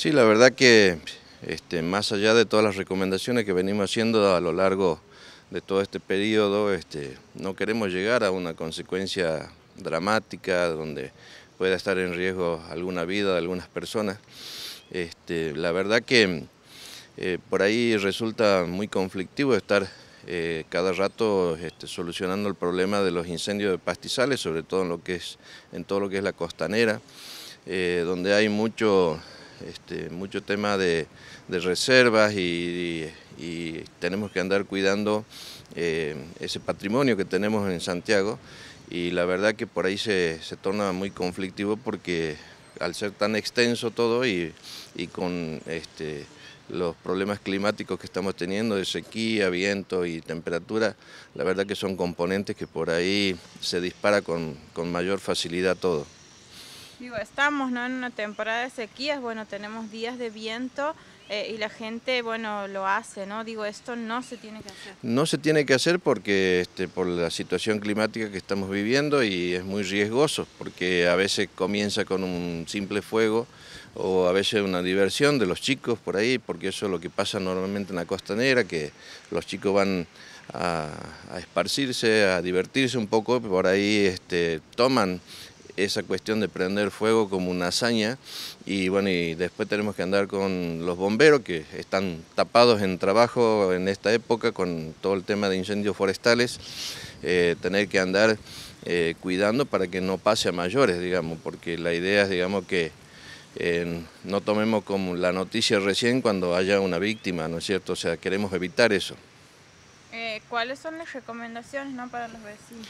Sí, la verdad que este, más allá de todas las recomendaciones que venimos haciendo a lo largo de todo este periodo, este, no queremos llegar a una consecuencia dramática donde pueda estar en riesgo alguna vida de algunas personas. Este, la verdad que eh, por ahí resulta muy conflictivo estar eh, cada rato este, solucionando el problema de los incendios de pastizales, sobre todo en, lo que es, en todo lo que es la costanera, eh, donde hay mucho este, mucho tema de, reservas y, tenemos que andar cuidando eh, ese patrimonio que tenemos en Santiago y la verdad que por ahí se, torna muy conflictivo porque al ser tan extenso todo y, con este, los problemas climáticos que estamos teniendo de sequía, viento y temperatura, la verdad que son componentes que por ahí se dispara con mayor facilidad todo. Digo, estamos ¿no? en una temporada de sequías, bueno, tenemos días de viento eh, y la gente, bueno, lo hace, ¿no? Digo, esto no se tiene que hacer. No se tiene que hacer porque, este, por la situación climática que estamos viviendo y es muy riesgoso, porque a veces comienza con un simple fuego o a veces una diversión de los chicos por ahí, porque eso es lo que pasa normalmente en la Costa Negra, que los chicos van a, esparcirse, a divertirse un poco, por ahí este, toman esa cuestión de prender fuego como una hazaña y bueno, y después tenemos que andar con los bomberos que están tapados en trabajo en esta época con todo el tema de incendios forestales, eh, tener que andar eh, cuidando para que no pase a mayores, digamos, porque la idea es, digamos, que eh, no tomemos como la noticia recién cuando haya una víctima, ¿no es cierto? O sea, queremos evitar eso. ¿cuáles son las recomendaciones para los vecinos?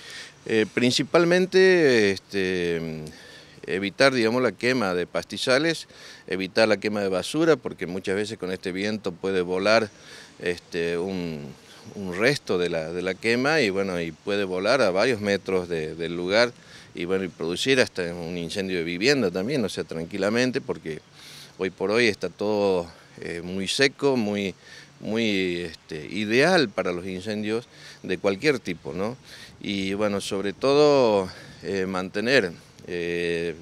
Eh, principalmente este, evitar digamos, la quema de pastizales, evitar la quema de basura, porque muchas veces con este viento puede volar este, un, resto de la, quema y bueno, y puede volar a varios metros del lugar y bueno, y producir hasta un incendio de vivienda también, o sea, tranquilamente, porque hoy por hoy está todo eh, muy seco, muy, muy este, ideal para los incendios de cualquier tipo, ¿no? Y bueno, sobre todo eh, mantener eh,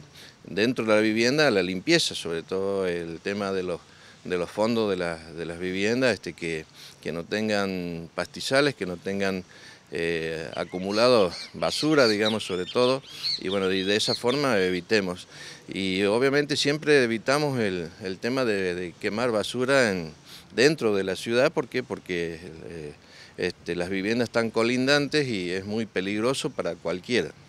dentro de la vivienda la limpieza, sobre todo el tema de los de los fondos de, de las viviendas, este, que, que, no tengan pastizales, que no tengan eh, acumulado basura, digamos, sobre todo, y bueno, y de esa forma evitemos. Y obviamente siempre evitamos el, tema de, quemar basura en, dentro de la ciudad, ¿por qué? Porque eh, este, las viviendas están colindantes y es muy peligroso para cualquiera.